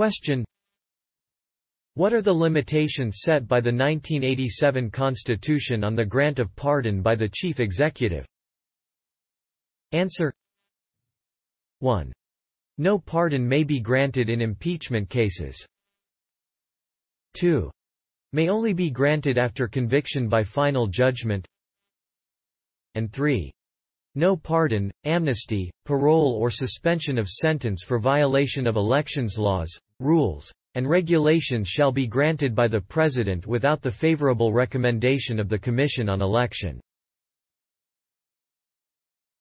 Question What are the limitations set by the 1987 Constitution on the grant of pardon by the Chief Executive? Answer 1. No pardon may be granted in impeachment cases. 2. May only be granted after conviction by final judgment. And 3. No pardon, amnesty, parole or suspension of sentence for violation of elections laws, rules, and regulations shall be granted by the President without the favorable recommendation of the Commission on Election.